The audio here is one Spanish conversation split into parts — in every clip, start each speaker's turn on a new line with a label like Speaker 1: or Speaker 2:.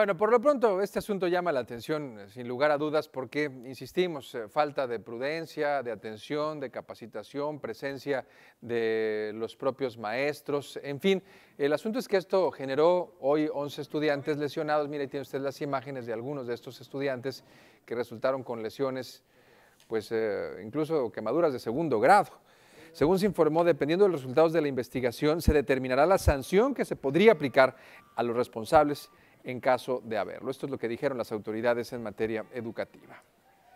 Speaker 1: Bueno, por lo pronto este asunto llama la atención, eh, sin lugar a dudas, porque, insistimos, eh, falta de prudencia, de atención, de capacitación, presencia de los propios maestros, en fin, el asunto es que esto generó hoy 11 estudiantes lesionados, mire, tiene usted las imágenes de algunos de estos estudiantes que resultaron con lesiones, pues eh, incluso quemaduras de segundo grado. Según se informó, dependiendo de los resultados de la investigación, se determinará la sanción que se podría aplicar a los responsables en caso de haberlo. Esto es lo que dijeron las autoridades en materia educativa.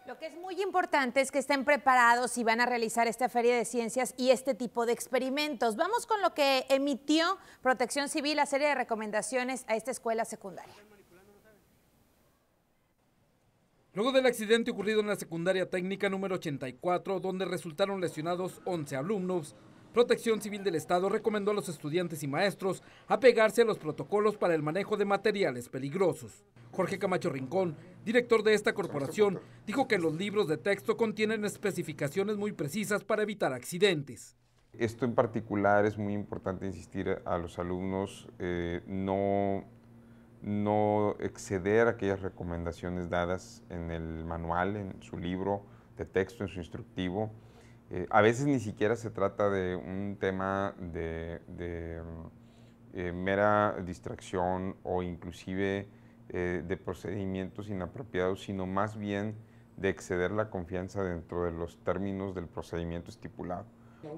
Speaker 2: Lo que es muy importante es que estén preparados si van a realizar esta feria de ciencias y este tipo de experimentos. Vamos con lo que emitió Protección Civil, la serie de recomendaciones a esta escuela secundaria. Luego del accidente ocurrido en la secundaria técnica número 84, donde resultaron lesionados 11 alumnos, Protección Civil del Estado recomendó a los estudiantes y maestros apegarse a los protocolos para el manejo de materiales peligrosos. Jorge Camacho Rincón, director de esta corporación, dijo que los libros de texto contienen especificaciones muy precisas para evitar accidentes.
Speaker 3: Esto en particular es muy importante insistir a los alumnos, eh, no, no exceder aquellas recomendaciones dadas en el manual, en su libro de texto, en su instructivo. Eh, a veces ni siquiera se trata de un tema de, mm, eh, mera distracción o inclusive eh, de procedimientos inapropiados, sino más bien de exceder la confianza dentro de los términos del procedimiento estipulado.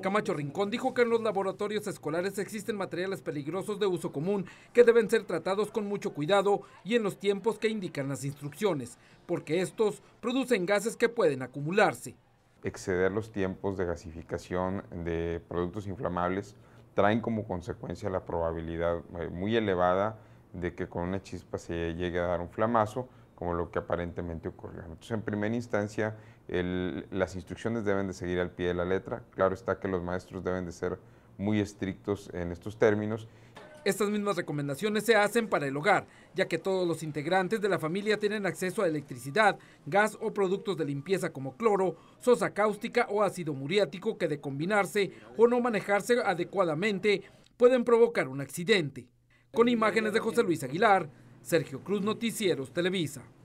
Speaker 2: Camacho Rincón dijo que en los laboratorios escolares existen materiales peligrosos de uso común que deben ser tratados con mucho cuidado y en los tiempos que indican las instrucciones, porque estos producen gases que pueden acumularse
Speaker 3: exceder los tiempos de gasificación de productos inflamables traen como consecuencia la probabilidad eh, muy elevada de que con una chispa se llegue a dar un flamazo, como lo que aparentemente ocurrió. Entonces, en primera instancia, las instrucciones deben de seguir al pie de la letra. Claro está que los maestros deben de ser muy estrictos en estos términos
Speaker 2: estas mismas recomendaciones se hacen para el hogar, ya que todos los integrantes de la familia tienen acceso a electricidad, gas o productos de limpieza como cloro, sosa cáustica o ácido muriático que de combinarse o no manejarse adecuadamente pueden provocar un accidente. Con imágenes de José Luis Aguilar, Sergio Cruz Noticieros Televisa.